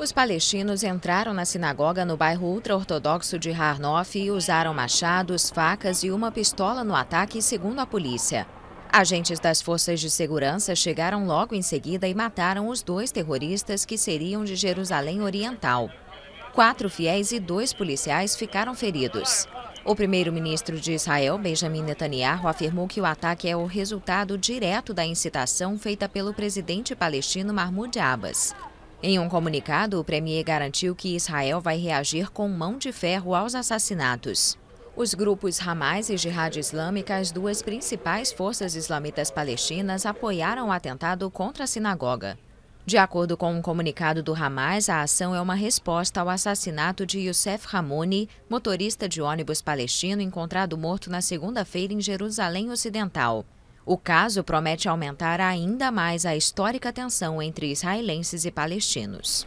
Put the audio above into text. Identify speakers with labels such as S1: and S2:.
S1: Os palestinos entraram na sinagoga no bairro ultra-ortodoxo de Nof e usaram machados, facas e uma pistola no ataque, segundo a polícia. Agentes das forças de segurança chegaram logo em seguida e mataram os dois terroristas que seriam de Jerusalém Oriental. Quatro fiéis e dois policiais ficaram feridos. O primeiro-ministro de Israel, Benjamin Netanyahu, afirmou que o ataque é o resultado direto da incitação feita pelo presidente palestino Mahmoud Abbas. Em um comunicado, o premier garantiu que Israel vai reagir com mão de ferro aos assassinatos. Os grupos Hamas e Jihad Islâmica, as duas principais forças islamitas palestinas, apoiaram o atentado contra a sinagoga. De acordo com um comunicado do Hamas, a ação é uma resposta ao assassinato de Youssef Ramoni, motorista de ônibus palestino encontrado morto na segunda-feira em Jerusalém Ocidental. O caso promete aumentar ainda mais a histórica tensão entre israelenses e palestinos.